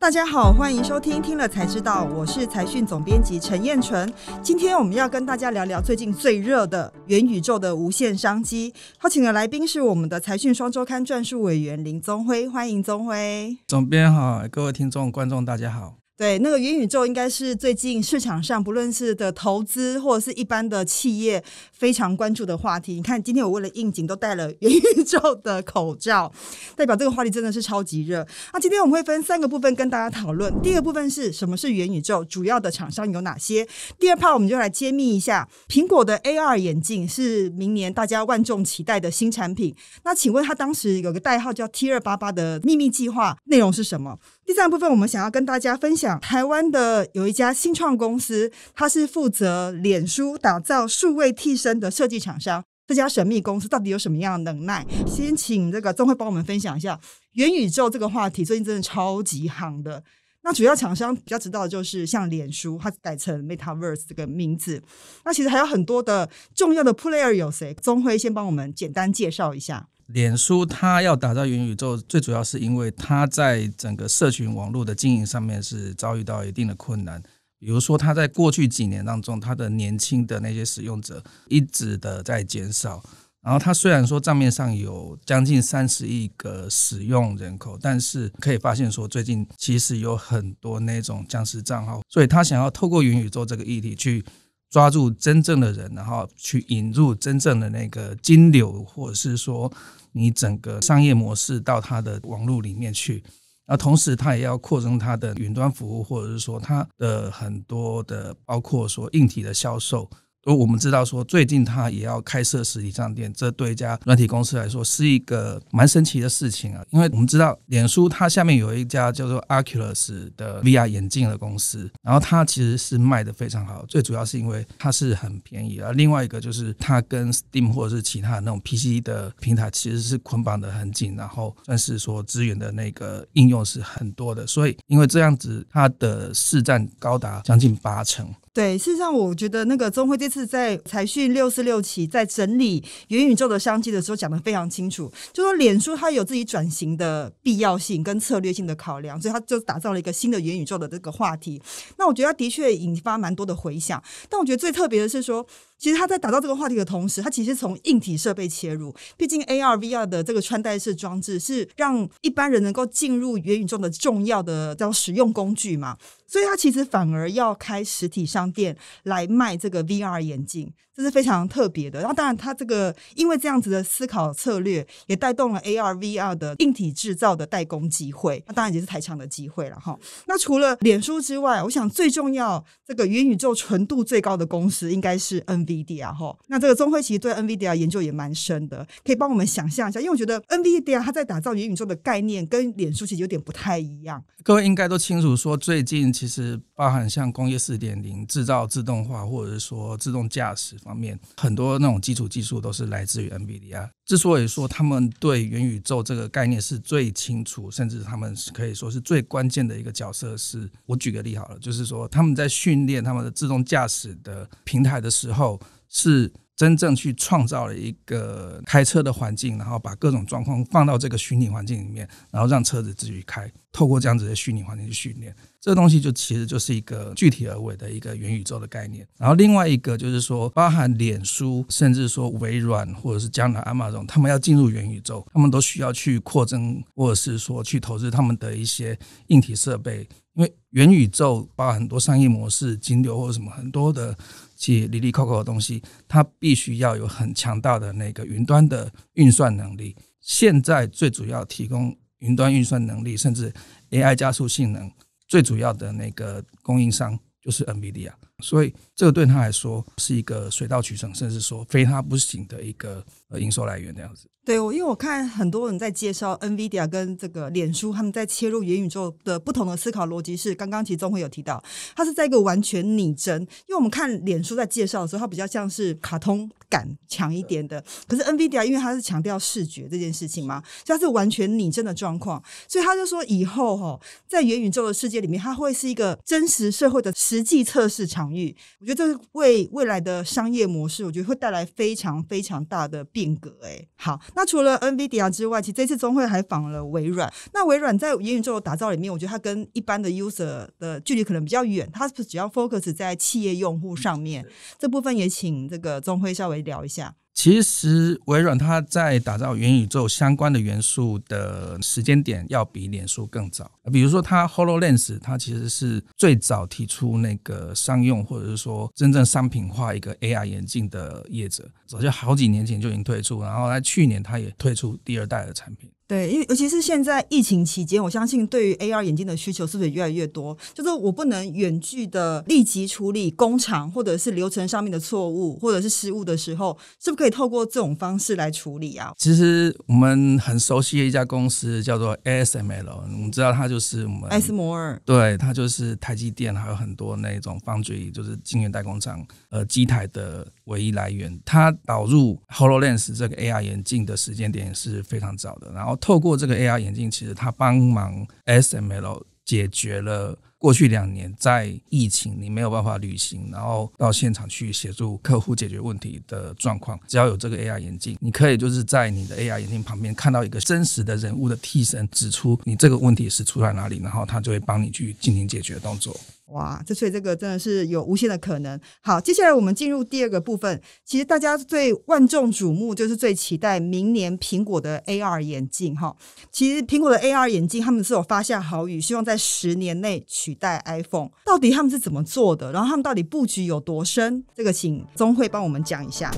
大家好，欢迎收听，听了才知道。我是财讯总编辑陈燕纯，今天我们要跟大家聊聊最近最热的元宇宙的无限商机。邀请的来宾是我们的财讯双周刊撰述委员林宗辉，欢迎宗辉。总编好，各位听众观众大家好。对，那个元宇宙应该是最近市场上不论是的投资或者是一般的企业非常关注的话题。你看，今天我为了应景都戴了元宇宙的口罩，代表这个话题真的是超级热。那今天我们会分三个部分跟大家讨论：，第一个部分是什么是元宇宙，主要的厂商有哪些？第二 part 我们就来揭秘一下苹果的 AR 眼镜是明年大家万众期待的新产品。那请问它当时有个代号叫 T 二八八的秘密计划内容是什么？第三部分，我们想要跟大家分享台湾的有一家新创公司，它是负责脸书打造数位替身的设计厂商。这家神秘公司到底有什么样的能耐？先请这个钟辉帮我们分享一下元宇宙这个话题。最近真的超级夯的，那主要厂商比较知道的就是像脸书，它改成 MetaVerse 这个名字。那其实还有很多的重要的 player 有谁？钟辉先帮我们简单介绍一下。脸书它要打造元宇宙，最主要是因为它在整个社群网络的经营上面是遭遇到一定的困难。比如说，它在过去几年当中，它的年轻的那些使用者一直的在减少。然后，它虽然说账面上有将近三十亿个使用人口，但是可以发现说，最近其实有很多那种僵尸账号，所以他想要透过元宇宙这个议题去。抓住真正的人，然后去引入真正的那个金流，或者是说你整个商业模式到他的网络里面去，那同时他也要扩充他的云端服务，或者是说他的很多的包括说硬体的销售。我们知道说，最近他也要开设实体商店，这对一家软体公司来说是一个蛮神奇的事情啊。因为我们知道，脸书它下面有一家叫做 Oculus 的 VR 眼镜的公司，然后它其实是卖的非常好，最主要是因为它是很便宜啊。另外一个就是它跟 Steam 或者是其他那种 PC 的平台其实是捆绑的很紧，然后算是说资源的那个应用是很多的，所以因为这样子，它的市占高达将近八成。对，事实上，我觉得那个钟辉这次在财讯六四六期在整理元宇宙的商机的时候，讲得非常清楚，就说脸书它有自己转型的必要性跟策略性的考量，所以它就打造了一个新的元宇宙的这个话题。那我觉得它的确引发蛮多的回响，但我觉得最特别的是说。其实他在打造这个话题的同时，他其实从硬体设备切入。毕竟 AR、VR 的这个穿戴式装置是让一般人能够进入元宇宙的重要的叫使用工具嘛，所以他其实反而要开实体商店来卖这个 VR 眼镜。这是非常特别的，然后当然它这个因为这样子的思考策略，也带动了 AR、VR 的硬体制造的代工机会，那当然也是台厂的机会了哈。那除了脸书之外，我想最重要这个元宇宙纯度最高的公司应该是 NVIDIA 哈。那这个钟慧其实对 NVIDIA 研究也蛮深的，可以帮我们想象一下，因为我觉得 NVIDIA 它在打造元宇宙的概念跟脸书其实有点不太一样。各位应该都清楚，说最近其实包含像工业四点零制造自动化，或者是说自动驾驶。方面很多那种基础技术都是来自于 NVIDIA。之所以说他们对元宇宙这个概念是最清楚，甚至他们可以说是最关键的一个角色，是我举个例好了，就是说他们在训练他们的自动驾驶的平台的时候是。真正去创造了一个开车的环境，然后把各种状况放到这个虚拟环境里面，然后让车子自己开，透过这样子的虚拟环境去训练，这东西就其实就是一个具体而为的一个元宇宙的概念。然后另外一个就是说，包含脸书，甚至说微软或者是 a m a 阿马总，他们要进入元宇宙，他们都需要去扩增或者是说去投资他们的一些硬体设备，因为元宇宙包含很多商业模式、金流或者什么很多的。其零零扣扣的东西，它必须要有很强大的那个云端的运算能力。现在最主要提供云端运算能力，甚至 AI 加速性能，最主要的那个供应商就是 NVIDIA。所以这个对他来说是一个水到渠成，甚至说非他不行的一个呃营收来源的样子。对，我因为我看很多人在介绍 NVIDIA 跟这个脸书，他们在切入元宇宙的不同的思考逻辑是，刚刚其实会有提到，他是在一个完全拟真。因为我们看脸书在介绍的时候，它比较像是卡通感强一点的。可是 NVIDIA 因为它是强调视觉这件事情嘛，所以它是完全拟真的状况，所以他就说以后哈，在元宇宙的世界里面，它会是一个真实社会的实际测试场。域，我觉得这是为未来的商业模式，我觉得会带来非常非常大的变革。哎，好，那除了 NVIDIA 之外，其实这次中会还访了微软。那微软在元宇宙打造里面，我觉得它跟一般的 user 的距离可能比较远，它只要 focus 在企业用户上面。这部分也请这个中会稍微聊一下。其实微软它在打造元宇宙相关的元素的时间点，要比脸书更早。比如说，它 Hololens，它其实是最早提出那个商用或者是说真正商品化一个 AR 眼镜的业者，早就好几年前就已经推出，然后在去年它也推出第二代的产品。对，因为尤其是现在疫情期间，我相信对于 AR 眼镜的需求是不是越来越多？就是我不能远距的立即处理工厂或者是流程上面的错误或者是失误的时候，是不是可以透过这种方式来处理啊？其实我们很熟悉的一家公司叫做 ASML，我们知道它就是我们艾斯摩尔，对，它就是台积电，还有很多那种方嘴就是晶圆代工厂呃机台的。唯一来源，它导入 Hololens 这个 AR 眼镜的时间点是非常早的。然后透过这个 AR 眼镜，其实它帮忙 SML 解决了过去两年在疫情你没有办法旅行，然后到现场去协助客户解决问题的状况。只要有这个 AR 眼镜，你可以就是在你的 AR 眼镜旁边看到一个真实的人物的替身，指出你这个问题是出在哪里，然后他就会帮你去进行解决动作。哇，这所以这个真的是有无限的可能。好，接下来我们进入第二个部分。其实大家最万众瞩目就是最期待明年苹果的 AR 眼镜哈。其实苹果的 AR 眼镜他们是有发下豪语，希望在十年内取代 iPhone。到底他们是怎么做的？然后他们到底布局有多深？这个请钟会帮我们讲一下。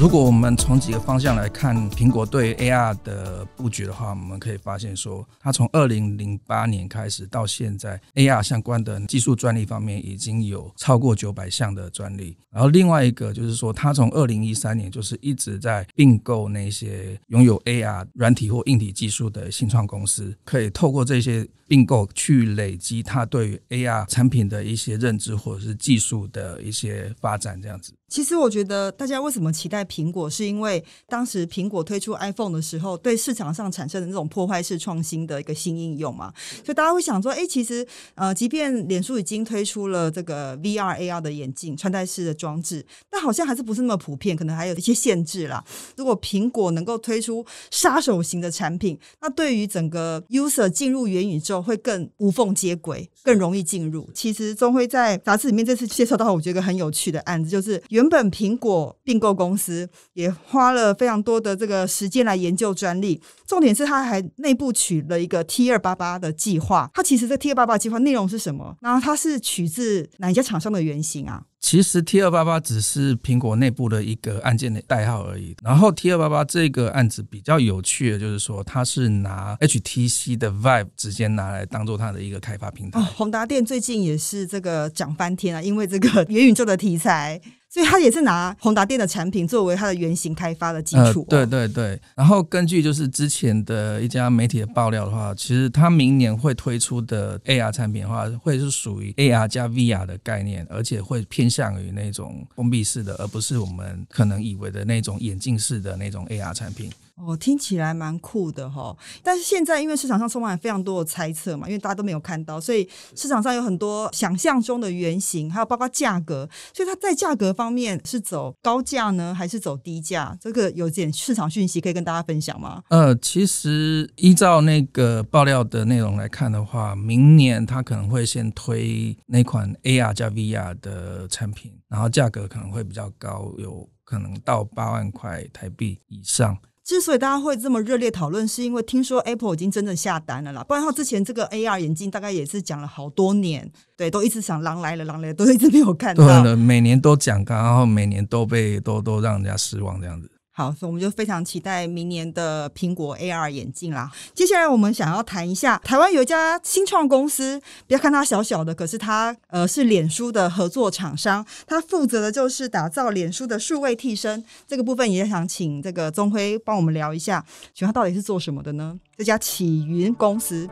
如果我们从几个方向来看，苹果对 AR 的。布局的话，我们可以发现说，它从二零零八年开始到现在，AR 相关的技术专利方面已经有超过九百项的专利。然后另外一个就是说，它从二零一三年就是一直在并购那些拥有 AR 软体或硬体技术的新创公司，可以透过这些并购去累积它对于 AR 产品的一些认知或者是技术的一些发展。这样子，其实我觉得大家为什么期待苹果，是因为当时苹果推出 iPhone 的时候，对市场网上产生的那种破坏式创新的一个新应用嘛，所以大家会想说，哎，其实呃，即便脸书已经推出了这个 VR、AR 的眼镜、穿戴式的装置，但好像还是不是那么普遍，可能还有一些限制啦。如果苹果能够推出杀手型的产品，那对于整个 user 进入元宇宙会更无缝接轨，更容易进入。其实，中辉在杂志里面这次介绍到，我觉得很有趣的案子，就是原本苹果并购公司也花了非常多的这个时间来研究专利。重点是它还内部取了一个 T 二八八的计划，它其实这 T 二八八计划内容是什么？然后它是取自哪一家厂商的原型啊？其实 T 二八八只是苹果内部的一个案件的代号而已。然后 T 二八八这个案子比较有趣的就是说，它是拿 HTC 的 Vibe 直接拿来当做它的一个开发平台。宏达电最近也是这个讲翻天啊，因为这个《元宇宙》的题材。所以他也是拿宏达电的产品作为它的原型开发的基础。对对对，然后根据就是之前的一家媒体的爆料的话，其实它明年会推出的 AR 产品的话，会是属于 AR 加 VR 的概念，而且会偏向于那种封闭式的，而不是我们可能以为的那种眼镜式的那种 AR 产品。哦，听起来蛮酷的哈。但是现在因为市场上充满非常多的猜测嘛，因为大家都没有看到，所以市场上有很多想象中的原型，还有包括价格。所以它在价格方面是走高价呢，还是走低价？这个有点市场讯息可以跟大家分享吗？呃，其实依照那个爆料的内容来看的话，明年它可能会先推那款 AR 加 VR 的产品，然后价格可能会比较高，有可能到八万块台币以上。之所以大家会这么热烈讨论，是因为听说 Apple 已经真正下单了啦。不然的话，之前这个 AR 眼镜大概也是讲了好多年，对，都一直想狼来了，狼来了，都一直没有看到。对的，每年都讲，然后每年都被都都让人家失望这样子。好，所以我们就非常期待明年的苹果 AR 眼镜啦。接下来我们想要谈一下，台湾有一家新创公司，不要看它小小的，可是它呃是脸书的合作厂商，它负责的就是打造脸书的数位替身。这个部分也想请这个钟辉帮我们聊一下，请问他到底是做什么的呢？这家启云公司。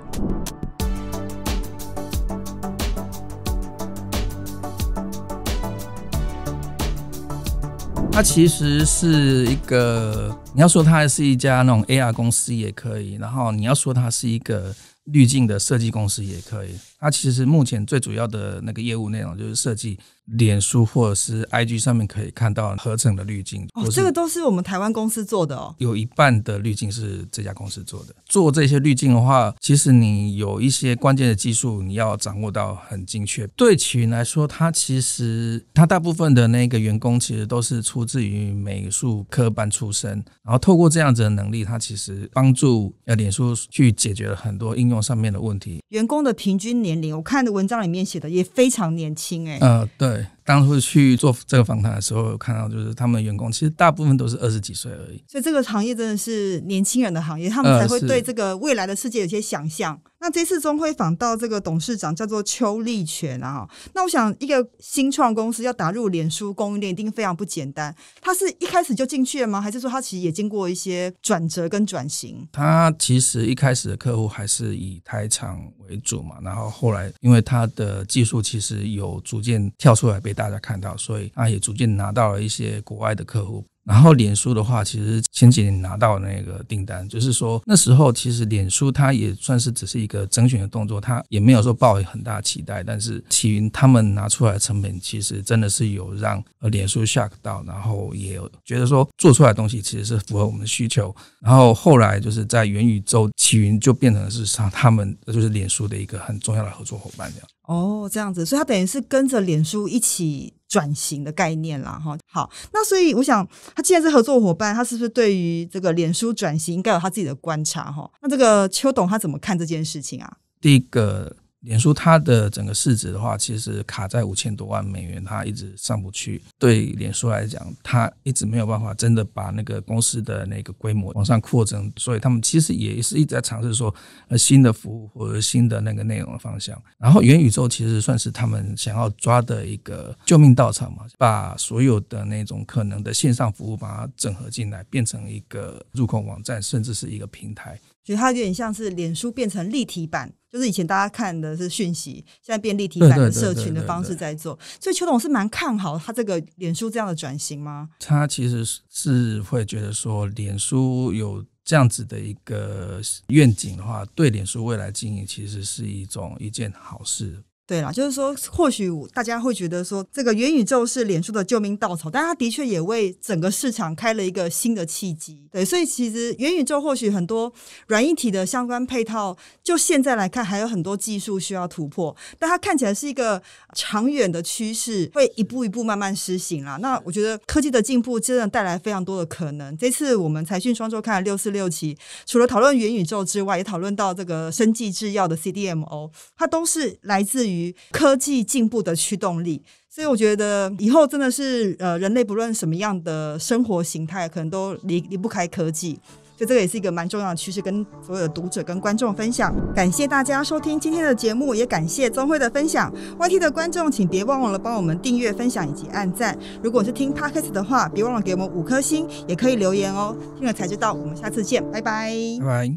它其实是一个，你要说它是一家那种 AR 公司也可以，然后你要说它是一个滤镜的设计公司也可以。它其实目前最主要的那个业务内容就是设计脸书或者是 IG 上面可以看到合成的滤镜。哦，这个都是我们台湾公司做的哦。有一半的滤镜是这家公司做的。做这些滤镜的话，其实你有一些关键的技术，你要掌握到很精确。对奇云来说，它其实它大部分的那个员工其实都是出自于美术科班出身，然后透过这样子的能力，它其实帮助呃脸书去解决了很多应用上面的问题。员工的平均。年龄，我看的文章里面写的也非常年轻，哎，嗯，对。当初去做这个访谈的时候，看到就是他们的员工其实大部分都是二十几岁而已，所以这个行业真的是年轻人的行业，他们才会对这个未来的世界有些想象。那这次中会访到这个董事长叫做邱立权啊，那我想一个新创公司要打入脸书供应链一定非常不简单。他是一开始就进去了吗？还是说他其实也经过一些转折跟转型？他其实一开始的客户还是以台厂为主嘛，然后后来因为他的技术其实有逐渐跳出来被。大家看到，所以啊也逐渐拿到了一些国外的客户。然后脸书的话，其实前几年拿到那个订单，就是说那时候其实脸书它也算是只是一个征选的动作，它也没有说抱有很大期待。但是齐云他们拿出来的成本，其实真的是有让脸书 shock 到，然后也觉得说做出来的东西其实是符合我们的需求。然后后来就是在元宇宙，起云就变成了事上他们就是脸书的一个很重要的合作伙伴这样。哦，这样子，所以他等于是跟着脸书一起转型的概念啦。哈。好，那所以我想，他既然是合作伙伴，他是不是对于这个脸书转型应该有他自己的观察哈？那这个邱董他怎么看这件事情啊？第一个。脸书它的整个市值的话，其实卡在五千多万美元，它一直上不去。对脸书来讲，它一直没有办法真的把那个公司的那个规模往上扩增，所以他们其实也是一直在尝试说新的服务或者新的那个内容的方向。然后元宇宙其实算是他们想要抓的一个救命稻草嘛，把所有的那种可能的线上服务把它整合进来，变成一个入口网站，甚至是一个平台。其实它有点像是脸书变成立体版。就是以前大家看的是讯息，现在便利体版社群的方式在做，所以邱董是蛮看好他这个脸书这样的转型吗？他其实是会觉得说，脸书有这样子的一个愿景的话，对脸书未来经营其实是一种一件好事。对啦，就是说，或许大家会觉得说，这个元宇宙是脸书的救命稻草，但它的确也为整个市场开了一个新的契机。对，所以其实元宇宙或许很多软硬体的相关配套，就现在来看还有很多技术需要突破，但它看起来是一个长远的趋势，会一步一步慢慢实行啦。那我觉得科技的进步真的带来非常多的可能。这次我们财讯双周看了六四六期，除了讨论元宇宙之外，也讨论到这个生技制药的 CDMO，它都是来自于。于科技进步的驱动力，所以我觉得以后真的是呃，人类不论什么样的生活形态，可能都离离不开科技。所以这个也是一个蛮重要的趋势，跟所有的读者跟观众分享。感谢大家收听今天的节目，也感谢宗辉的分享。Y T 的观众，请别忘了帮我们订阅、分享以及按赞。如果是听 Podcast 的话，别忘了给我们五颗星，也可以留言哦。听了才知道，我们下次见，拜拜，拜拜。